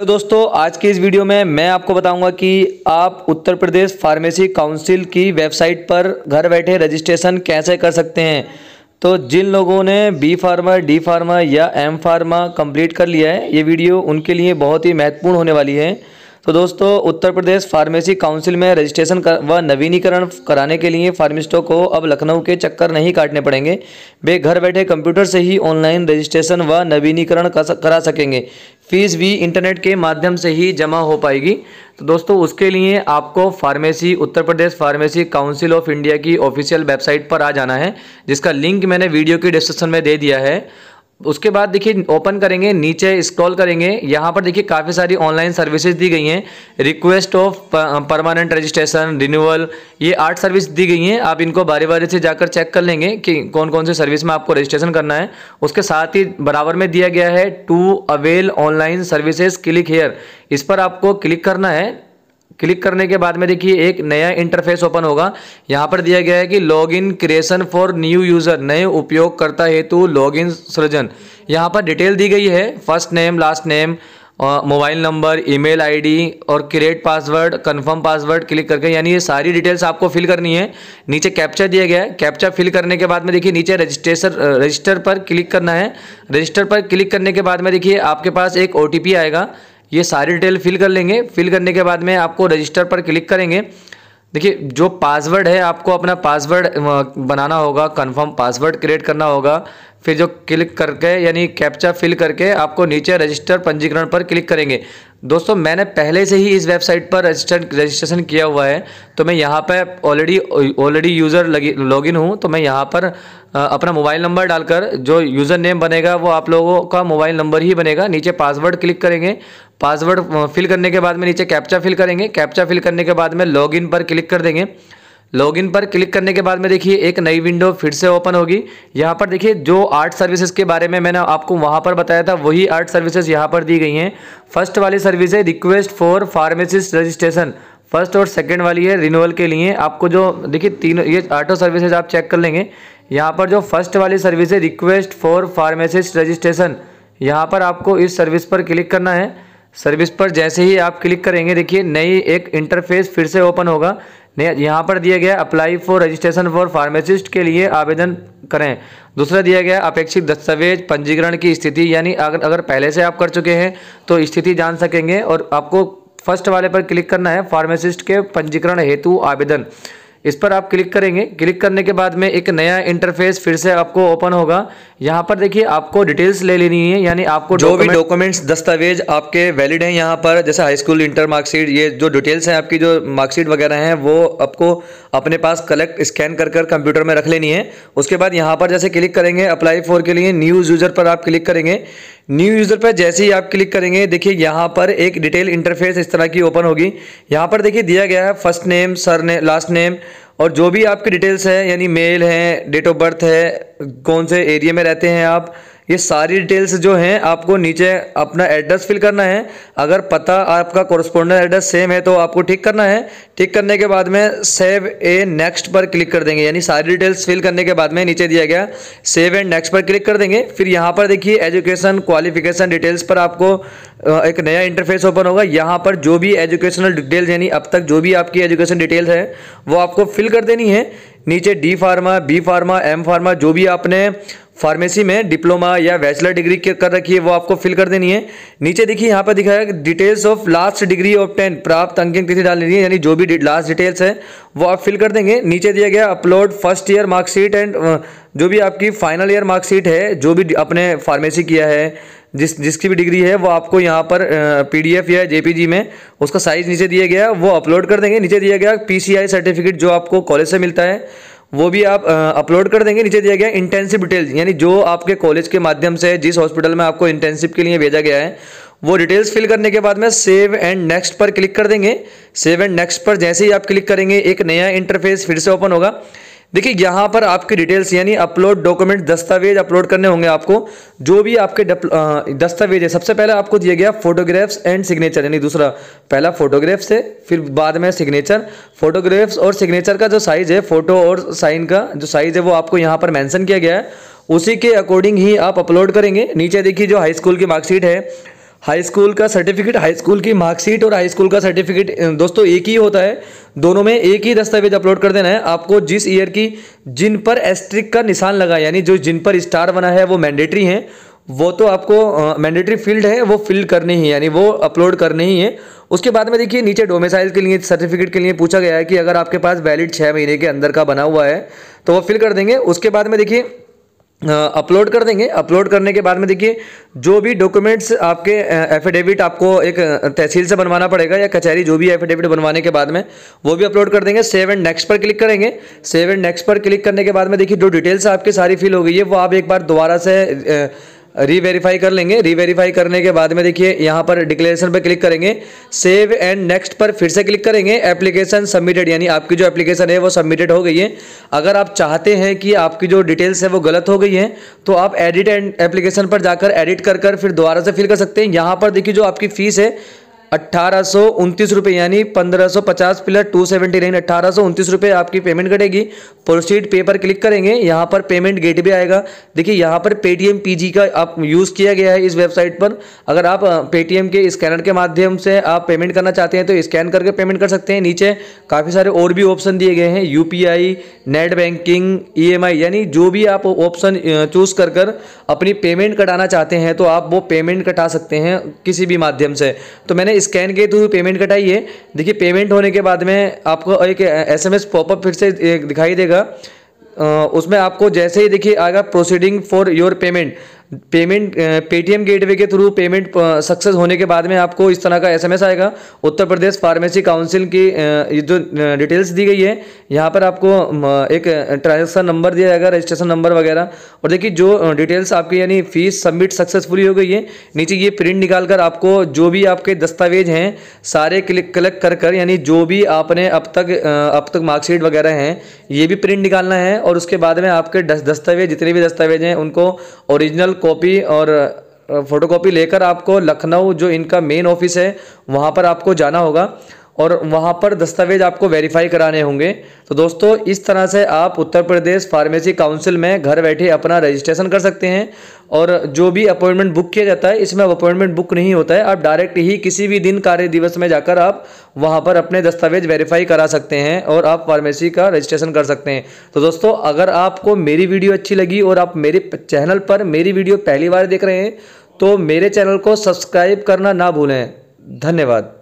तो दोस्तों आज के इस वीडियो में मैं आपको बताऊंगा कि आप उत्तर प्रदेश फार्मेसी काउंसिल की वेबसाइट पर घर बैठे रजिस्ट्रेशन कैसे कर सकते हैं तो जिन लोगों ने बी फार्मा डी फार्मा या एम फार्मा कंप्लीट कर लिया है ये वीडियो उनके लिए बहुत ही महत्वपूर्ण होने वाली है तो दोस्तों उत्तर प्रदेश फार्मेसी काउंसिल में रजिस्ट्रेशन कर, व नवीनीकरण कराने के लिए फार्मिस्टों को अब लखनऊ के चक्कर नहीं काटने पड़ेंगे वे घर बैठे कंप्यूटर से ही ऑनलाइन रजिस्ट्रेशन व नवीनीकरण करा सकेंगे फीस भी इंटरनेट के माध्यम से ही जमा हो पाएगी तो दोस्तों उसके लिए आपको pharmacy Uttar Pradesh pharmacy council of India की ऑफिशियल वेबसाइट पर आ जाना है जिसका लिंक मैंने वीडियो की डिस्क्रिप्शन में दे दिया है उसके बाद देखिए ओपन करेंगे नीचे स्क्रॉल करेंगे यहाँ पर देखिए काफ़ी सारी ऑनलाइन सर्विसेज दी गई हैं request of permanent registration renewal ये आठ सर्विस दी गई हैं आप इनको बारी बारी से जाकर चेक कर लेंगे कि कौन कौन से सर्विस में आपको रजिस्ट्रेशन करना है उसके साथ ही बराबर में दिया गया है to avail online services click here इस पर आपको क्लिक करना है क्लिक करने के बाद में देखिए एक नया इंटरफेस ओपन होगा यहाँ पर दिया गया है कि login creation for new user नए उपयोगकर्ता हेतु लॉगिन सृजन यहाँ पर डिटेल दी गई है first name last name mobile number email ID और create password confirm password click करके यानी ये सारी डिटेल्स आपको फिल करनी है नीचे कैप्चा दिया गया है कैप्चा फिल करने के बाद में देखिए नीचे रजिस्ट्रेशन रजिस्टर पर क्लिक करना है रजिस्टर पर क्लिक करने के बाद में देखिए आपके पास एक ओ आएगा ये सारी डिटेल फिल कर लेंगे फिल करने के बाद में आपको रजिस्टर पर क्लिक करेंगे देखिए जो पासवर्ड है आपको अपना पासवर्ड बनाना होगा कंफर्म पासवर्ड क्रिएट करना होगा फिर जो क्लिक करके यानी कैप्चा फिल करके आपको नीचे रजिस्टर पंजीकरण पर क्लिक करेंगे दोस्तों मैंने पहले से ही इस वेबसाइट पर रजिस्टर रजिस्ट्रेशन किया हुआ है तो मैं यहाँ पर already already user log in हूँ तो मैं यहाँ पर अपना मोबाइल नंबर डालकर जो यूज़र नेम बनेगा वो आप लोगों का मोबाइल नंबर ही बनेगा नीचे पासवर्ड क्लिक करेंगे पासवर्ड फिल करने के बाद में नीचे कैप्चा फिल करेंगे कैप्चा फिल करने के बाद में लॉगिन पर क्लिक कर देंगे लॉगिन पर क्लिक करने के बाद में देखिए एक नई विंडो फिर से ओपन होगी यहाँ पर देखिए जो आर्ट सर्विसेज के बारे में मैंने आपको वहाँ पर बताया था वही आर्ट सर्विसेज यहाँ पर दी गई हैं फर्स्ट वाली सर्विस है request for pharmacist registration first और सेकेंड वाली है रिन्यूअल के लिए आपको जो देखिए तीनों ये आटो सर्विसेज आप चेक कर लेंगे यहाँ पर जो फर्स्ट वाली सर्विस है रिक्वेस्ट फॉर फार्मेसिस्ट रजिस्ट्रेशन यहाँ पर आपको इस सर्विस पर क्लिक करना है सर्विस पर जैसे ही आप क्लिक करेंगे देखिए नई एक इंटरफेस फिर से ओपन होगा यहाँ पर दिया गया apply for registration for pharmacist के लिए आवेदन करें दूसरा दिया गया अपेक्षित दस्तावेज पंजीकरण की स्थिति यानी अगर अगर पहले से आप कर चुके हैं तो स्थिति जान सकेंगे और आपको फर्स्ट वाले पर क्लिक करना है फार्मासिस्ट के पंजीकरण हेतु आवेदन इस पर आप क्लिक करेंगे क्लिक करने के बाद में एक नया इंटरफेस फिर से आपको ओपन होगा यहाँ पर देखिए आपको डिटेल्स ले लेनी है यानी आपको जो भी डॉक्यूमेंट्स दस्तावेज आपके वैलिड हैं यहाँ पर जैसे हाई स्कूल इंटर मार्कशीट ये जो डिटेल्स हैं आपकी जो मार्कशीट वगैरह हैं वो आपको अपने पास कलेक्ट स्कैन कर कर कंप्यूटर में रख लेनी है उसके बाद यहाँ पर जैसे क्लिक करेंगे अप्लाई फॉर के लिए न्यू यूज़र पर आप क्लिक करेंगे न्यू यूज़र पर जैसे ही आप क्लिक करेंगे देखिए यहाँ पर एक डिटेल इंटरफेस इस तरह की ओपन होगी यहाँ पर देखिए दिया गया है first name surname last name और जो भी आपकी डिटेल्स है यानी मेल है डेट ऑफ बर्थ है कौन से एरिया में रहते हैं आप ये सारी डिटेल्स जो हैं आपको नीचे अपना एड्रेस फिल करना है अगर पता आपका कॉरस्पॉन्डेंट एड्रेस सेम है तो आपको ठीक करना है ठीक करने के बाद में सेव ए नेक्स्ट पर क्लिक कर देंगे यानी सारी डिटेल्स फिल करने के बाद में नीचे दिया गया सेव एंड नेक्स्ट पर क्लिक कर देंगे फिर यहाँ पर देखिए एजुकेशन क्वालिफिकेशन डिटेल्स पर आपको एक नया इंटरफेस ओपन होगा यहाँ पर जो भी एजुकेशनल डिटेल्स यानी अब तक जो भी आपकी एजुकेशन डिटेल्स है वो आपको फिल कर देनी है नीचे D pharma B pharma M pharma जो भी आपने फार्मेसी में डिप्लोमा या बैचलर डिग्री कर रखी है वो आपको फिल कर देनी है नीचे देखिए यहाँ पर दिखाया details of last degree of ten प्राप्त अंकित तिथि डाल देनी है यानी जो भी लास्ट डिटेल्स है वो आप फिल कर देंगे नीचे दिया गया upload first year marksheet and जो भी आपकी फाइनल ईयर मार्कशीट है जो भी अपने फार्मेसी किया है जिस जिसकी भी डिग्री है वो आपको यहाँ पर पीडीएफ uh, या जेपीजी में उसका साइज नीचे दिया गया वो अपलोड कर देंगे नीचे दिया गया पीसीआई सर्टिफिकेट जो आपको कॉलेज से मिलता है वो भी आप अपलोड कर देंगे नीचे दिया गया इंटेंसिव डिटेल्स यानी जो आपके कॉलेज के माध्यम से जिस हॉस्पिटल में आपको इंटेंसिव के लिए भेजा गया है वो डिटेल्स फिल करने के बाद में सेव एंड नेक्स्ट पर क्लिक कर देंगे सेव एंड नेक्स्ट पर जैसे ही आप क्लिक करेंगे एक नया इंटरफेस फिर से ओपन होगा देखिए यहाँ पर आपके डिटेल्स यानी अपलोड डॉक्यूमेंट दस्तावेज अपलोड करने होंगे आपको जो भी आपके दस्तावेज है सबसे पहले आपको दिया गया फोटोग्राफ्स एंड सिग्नेचर यानी दूसरा पहला फोटोग्राफ्स है फिर बाद में सिग्नेचर फोटोग्राफ्स और सिग्नेचर का जो साइज़ है फोटो और साइन का जो साइज़ है वो आपको यहाँ पर मैंसन किया गया है उसी के अकॉर्डिंग ही आप अपलोड करेंगे नीचे देखिए जो हाई स्कूल की मार्कशीट है हाई स्कूल का सर्टिफिकेट हाई स्कूल की मार्कशीट और हाई स्कूल का सर्टिफिकेट दोस्तों एक ही होता है दोनों में एक ही दस्तावेज अपलोड कर देना है आपको जिस ईयर की जिन पर एस्ट्रिक का निशान लगा यानी जो जिन पर स्टार बना है वो मैंडेटरी है वो तो आपको मैंडेटरी uh, फील्ड है वो फिल करनी ही यानी वो अपलोड करनी ही है उसके बाद में देखिए नीचे डोमेसाइल के लिए सर्टिफिकेट के लिए पूछा गया है कि अगर आपके पास वैलिड छः महीने के अंदर का बना हुआ है तो वो फिल कर देंगे उसके बाद में देखिए अपलोड कर देंगे अपलोड करने के बाद में देखिए जो भी डॉक्यूमेंट्स आपके एफिडेविट आपको एक तहसील से बनवाना पड़ेगा या कचहरी जो भी एफिडेविट बनवाने के बाद में वो भी अपलोड कर देंगे सेव एंड नेक्स्ट पर क्लिक करेंगे सेव एंड नेक्स्ट पर क्लिक करने के बाद में देखिए जो डिटेल्स आपकी सारी फिल हो गई है वो आप एक बार दोबारा से रीवेरीफाई कर लेंगे रीवेरीफाई करने के बाद में देखिए यहाँ पर डिक्लेरेशन पर क्लिक करेंगे सेव एंड नेक्स्ट पर फिर से क्लिक करेंगे एप्लीकेशन सबमिटेड यानी आपकी जो एप्लीकेशन है वो सबमिटेड हो गई है अगर आप चाहते हैं कि आपकी जो डिटेल्स है वो गलत हो गई है तो आप एडिट एंड एप्लीकेशन पर जाकर एडिट कर कर फिर दोबारा से फिल कर सकते हैं यहाँ पर देखिए जो आपकी फ़ीस है अट्ठारह सौ उनतीस रुपये यानी पंद्रह सौ पचास प्लस टू सेवेंटी नाइन अट्ठारह सौ उनतीस रुपये आपकी पेमेंट कटेगी प्रोसीड पे पर क्लिक करेंगे यहाँ पर पेमेंट गेट भी आएगा देखिए यहाँ पर पेटीएम पी का आप यूज़ किया गया है इस वेबसाइट पर अगर आप पेटीएम के स्कैनर के माध्यम से आप पेमेंट करना चाहते हैं तो स्कैन करके पेमेंट कर सकते हैं नीचे काफ़ी सारे और भी ऑप्शन दिए गए हैं यू नेट बैंकिंग ई यानी जो भी आप ऑप्शन चूज़ कर कर अपनी पेमेंट कटाना चाहते हैं तो आप वो पेमेंट कटा सकते हैं किसी भी माध्यम से तो मैंने स्कैन के थ्रू पेमेंट कटाई है देखिए पेमेंट होने के बाद में आपको एक एस एम पॉपअप फिर से दिखाई देगा उसमें आपको जैसे ही देखिए आएगा proceeding for your payment payment Paytm gateway के थ्रू पेमेंट सक्सेस होने के बाद में आपको इस तरह का एसएमएस आएगा उत्तर प्रदेश फार्मेसी काउंसिल की ये जो डिटेल्स दी गई है यहाँ पर आपको एक ट्रांजेक्शन नंबर दिया जाएगा रजिस्ट्रेशन नंबर वगैरह और देखिए जो डिटेल्स आपकी यानी फीस सबमिट सक्सेसफुली हो गई है नीचे ये प्रिंट निकाल कर आपको जो भी आपके दस्तावेज हैं सारे क्लिक कलेक्ट कर कर यानी जो भी आपने अब तक अब तक मार्कशीट वगैरह हैं ये भी प्रिंट निकालना है और उसके बाद में आपके दस्तावेज जितने भी दस्तावेज हैं उनको ओरिजिनल कॉपी और फ़ोटोकॉपी uh, लेकर आपको लखनऊ जो इनका मेन ऑफिस है वहाँ पर आपको जाना होगा और वहाँ पर दस्तावेज आपको वेरीफाई कराने होंगे तो दोस्तों इस तरह से आप उत्तर प्रदेश फार्मेसी काउंसिल में घर बैठे अपना रजिस्ट्रेशन कर सकते हैं और जो भी अपॉइंटमेंट बुक किया जाता है इसमें अपॉइंटमेंट बुक नहीं होता है आप डायरेक्ट ही किसी भी दिन कार्य दिवस में जाकर आप वहाँ पर अपने दस्तावेज वेरीफाई करा सकते हैं और आप फार्मेसी का रजिस्ट्रेशन कर सकते हैं तो दोस्तों अगर आपको मेरी वीडियो अच्छी लगी और आप मेरे चैनल पर मेरी वीडियो पहली बार देख रहे हैं तो मेरे चैनल को सब्सक्राइब करना ना भूलें धन्यवाद